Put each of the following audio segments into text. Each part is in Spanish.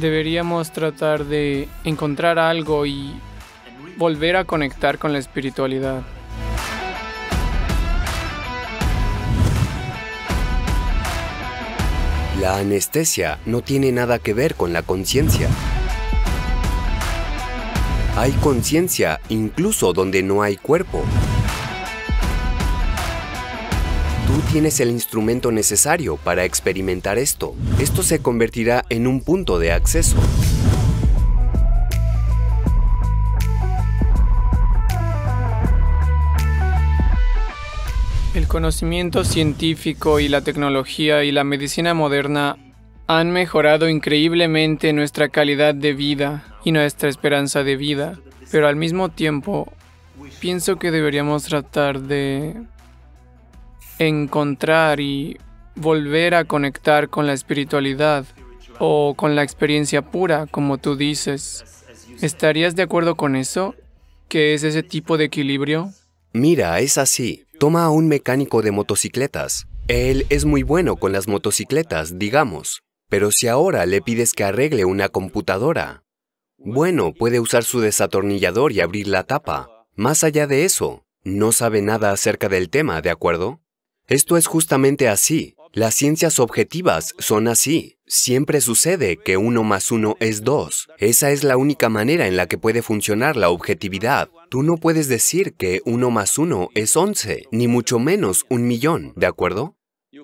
deberíamos tratar de encontrar algo y volver a conectar con la espiritualidad. La anestesia no tiene nada que ver con la conciencia. Hay conciencia incluso donde no hay cuerpo. Tú tienes el instrumento necesario para experimentar esto. Esto se convertirá en un punto de acceso. El conocimiento científico y la tecnología y la medicina moderna han mejorado increíblemente nuestra calidad de vida y nuestra esperanza de vida, pero al mismo tiempo pienso que deberíamos tratar de encontrar y volver a conectar con la espiritualidad o con la experiencia pura, como tú dices. ¿Estarías de acuerdo con eso? ¿Qué es ese tipo de equilibrio? Mira, es así. Toma a un mecánico de motocicletas. Él es muy bueno con las motocicletas, digamos. Pero si ahora le pides que arregle una computadora, bueno, puede usar su desatornillador y abrir la tapa. Más allá de eso, no sabe nada acerca del tema, ¿de acuerdo? Esto es justamente así. Las ciencias objetivas son así. Siempre sucede que uno más uno es dos. Esa es la única manera en la que puede funcionar la objetividad. Tú no puedes decir que uno más uno es once, ni mucho menos un millón, ¿de acuerdo?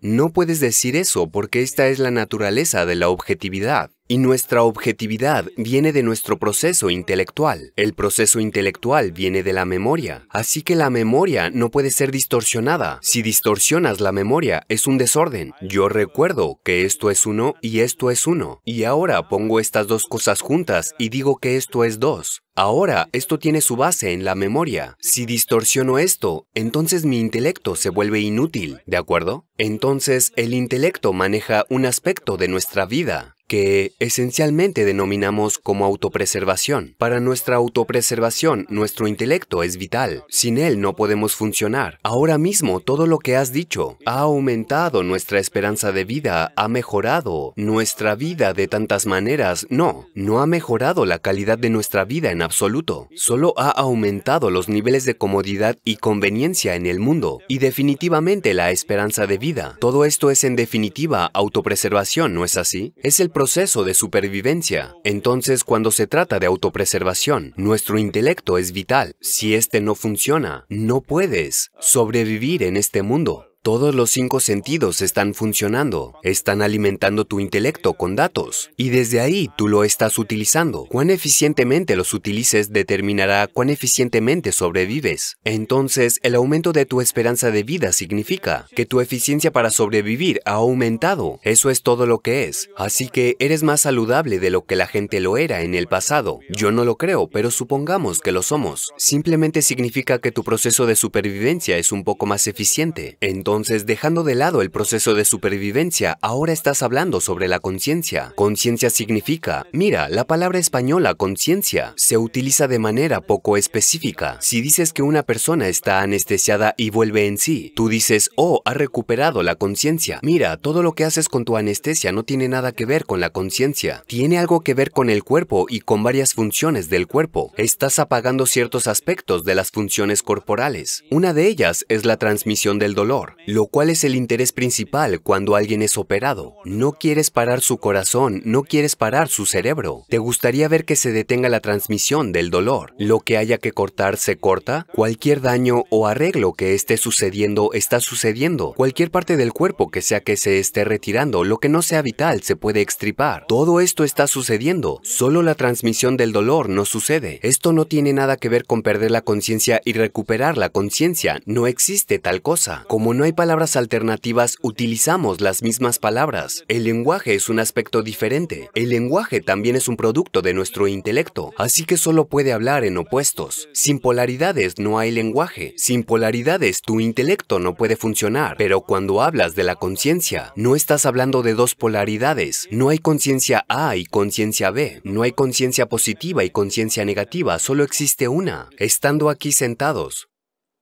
No puedes decir eso porque esta es la naturaleza de la objetividad. Y nuestra objetividad viene de nuestro proceso intelectual. El proceso intelectual viene de la memoria. Así que la memoria no puede ser distorsionada. Si distorsionas la memoria, es un desorden. Yo recuerdo que esto es uno y esto es uno. Y ahora pongo estas dos cosas juntas y digo que esto es dos. Ahora, esto tiene su base en la memoria. Si distorsiono esto, entonces mi intelecto se vuelve inútil, ¿de acuerdo? Entonces, el intelecto maneja un aspecto de nuestra vida que esencialmente denominamos como autopreservación. Para nuestra autopreservación, nuestro intelecto es vital. Sin él no podemos funcionar. Ahora mismo todo lo que has dicho ha aumentado nuestra esperanza de vida, ha mejorado nuestra vida de tantas maneras. No, no ha mejorado la calidad de nuestra vida en absoluto. Solo ha aumentado los niveles de comodidad y conveniencia en el mundo y definitivamente la esperanza de vida. Todo esto es en definitiva autopreservación, ¿no es así? Es el proceso de supervivencia. Entonces, cuando se trata de autopreservación, nuestro intelecto es vital. Si este no funciona, no puedes sobrevivir en este mundo. Todos los cinco sentidos están funcionando, están alimentando tu intelecto con datos, y desde ahí tú lo estás utilizando. Cuán eficientemente los utilices determinará cuán eficientemente sobrevives. Entonces, el aumento de tu esperanza de vida significa que tu eficiencia para sobrevivir ha aumentado. Eso es todo lo que es. Así que eres más saludable de lo que la gente lo era en el pasado. Yo no lo creo, pero supongamos que lo somos. Simplemente significa que tu proceso de supervivencia es un poco más eficiente. Entonces, dejando de lado el proceso de supervivencia, ahora estás hablando sobre la conciencia. Conciencia significa, mira, la palabra española conciencia se utiliza de manera poco específica. Si dices que una persona está anestesiada y vuelve en sí, tú dices, oh, ha recuperado la conciencia. Mira, todo lo que haces con tu anestesia no tiene nada que ver con la conciencia. Tiene algo que ver con el cuerpo y con varias funciones del cuerpo. Estás apagando ciertos aspectos de las funciones corporales. Una de ellas es la transmisión del dolor lo cual es el interés principal cuando alguien es operado. No quieres parar su corazón, no quieres parar su cerebro. Te gustaría ver que se detenga la transmisión del dolor. Lo que haya que cortar se corta. Cualquier daño o arreglo que esté sucediendo está sucediendo. Cualquier parte del cuerpo que sea que se esté retirando, lo que no sea vital se puede extripar. Todo esto está sucediendo. Solo la transmisión del dolor no sucede. Esto no tiene nada que ver con perder la conciencia y recuperar la conciencia. No existe tal cosa. Como no hay palabras alternativas utilizamos las mismas palabras. El lenguaje es un aspecto diferente. El lenguaje también es un producto de nuestro intelecto, así que solo puede hablar en opuestos. Sin polaridades no hay lenguaje. Sin polaridades tu intelecto no puede funcionar. Pero cuando hablas de la conciencia, no estás hablando de dos polaridades. No hay conciencia A y conciencia B. No hay conciencia positiva y conciencia negativa, solo existe una. Estando aquí sentados,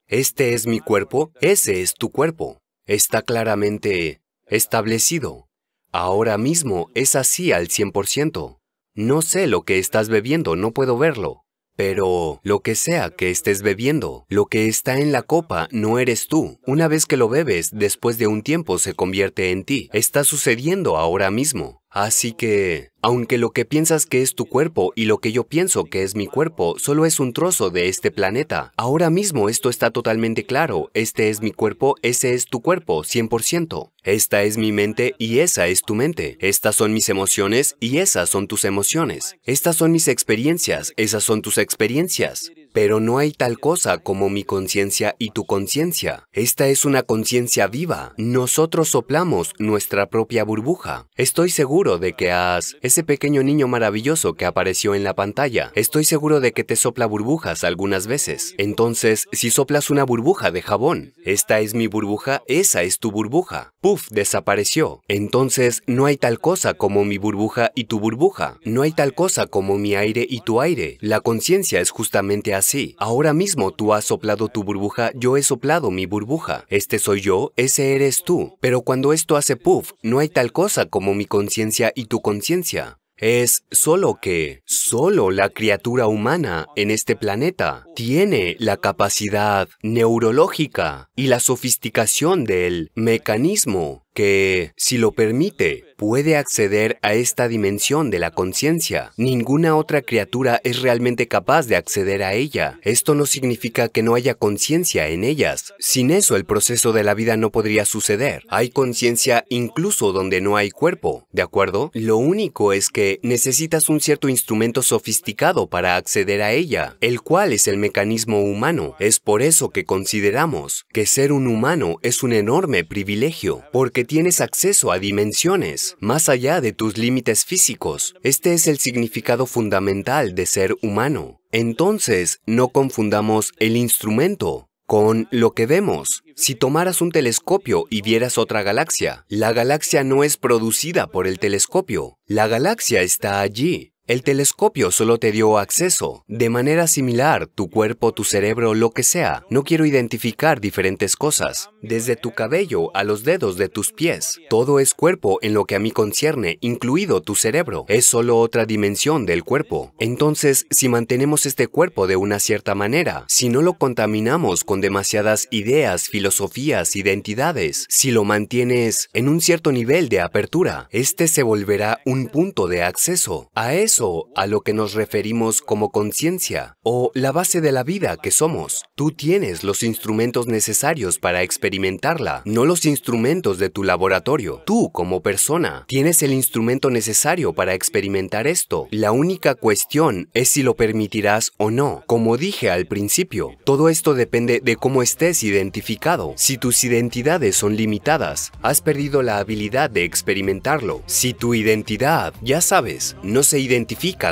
este es mi cuerpo, ese es tu cuerpo. Está claramente establecido. Ahora mismo es así al 100%. No sé lo que estás bebiendo, no puedo verlo. Pero lo que sea que estés bebiendo, lo que está en la copa no eres tú. Una vez que lo bebes, después de un tiempo se convierte en ti. Está sucediendo ahora mismo. Así que, aunque lo que piensas que es tu cuerpo y lo que yo pienso que es mi cuerpo solo es un trozo de este planeta, ahora mismo esto está totalmente claro, este es mi cuerpo, ese es tu cuerpo, 100%. Esta es mi mente y esa es tu mente. Estas son mis emociones y esas son tus emociones. Estas son mis experiencias, esas son tus experiencias. Pero no hay tal cosa como mi conciencia y tu conciencia. Esta es una conciencia viva. Nosotros soplamos nuestra propia burbuja. Estoy seguro de que has... Ese pequeño niño maravilloso que apareció en la pantalla. Estoy seguro de que te sopla burbujas algunas veces. Entonces, si soplas una burbuja de jabón, esta es mi burbuja, esa es tu burbuja. Puf, desapareció. Entonces, no hay tal cosa como mi burbuja y tu burbuja. No hay tal cosa como mi aire y tu aire. La conciencia es justamente así Ahora mismo tú has soplado tu burbuja, yo he soplado mi burbuja. Este soy yo, ese eres tú. Pero cuando esto hace puff, no hay tal cosa como mi conciencia y tu conciencia. Es solo que, solo la criatura humana en este planeta tiene la capacidad neurológica y la sofisticación del mecanismo que, si lo permite, puede acceder a esta dimensión de la conciencia. Ninguna otra criatura es realmente capaz de acceder a ella. Esto no significa que no haya conciencia en ellas. Sin eso el proceso de la vida no podría suceder. Hay conciencia incluso donde no hay cuerpo, ¿de acuerdo? Lo único es que necesitas un cierto instrumento sofisticado para acceder a ella, el cual es el mecanismo humano. Es por eso que consideramos que ser un humano es un enorme privilegio, porque tienes acceso a dimensiones, más allá de tus límites físicos. Este es el significado fundamental de ser humano. Entonces, no confundamos el instrumento con lo que vemos. Si tomaras un telescopio y vieras otra galaxia, la galaxia no es producida por el telescopio. La galaxia está allí, el telescopio solo te dio acceso. De manera similar, tu cuerpo, tu cerebro, lo que sea. No quiero identificar diferentes cosas. Desde tu cabello a los dedos de tus pies. Todo es cuerpo en lo que a mí concierne, incluido tu cerebro. Es solo otra dimensión del cuerpo. Entonces, si mantenemos este cuerpo de una cierta manera, si no lo contaminamos con demasiadas ideas, filosofías, identidades, si lo mantienes en un cierto nivel de apertura, este se volverá un punto de acceso. A eso a lo que nos referimos como conciencia o la base de la vida que somos. Tú tienes los instrumentos necesarios para experimentarla, no los instrumentos de tu laboratorio. Tú, como persona, tienes el instrumento necesario para experimentar esto. La única cuestión es si lo permitirás o no. Como dije al principio, todo esto depende de cómo estés identificado. Si tus identidades son limitadas, has perdido la habilidad de experimentarlo. Si tu identidad, ya sabes, no se identifica,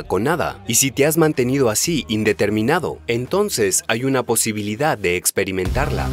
con nada. Y si te has mantenido así indeterminado, entonces hay una posibilidad de experimentarla.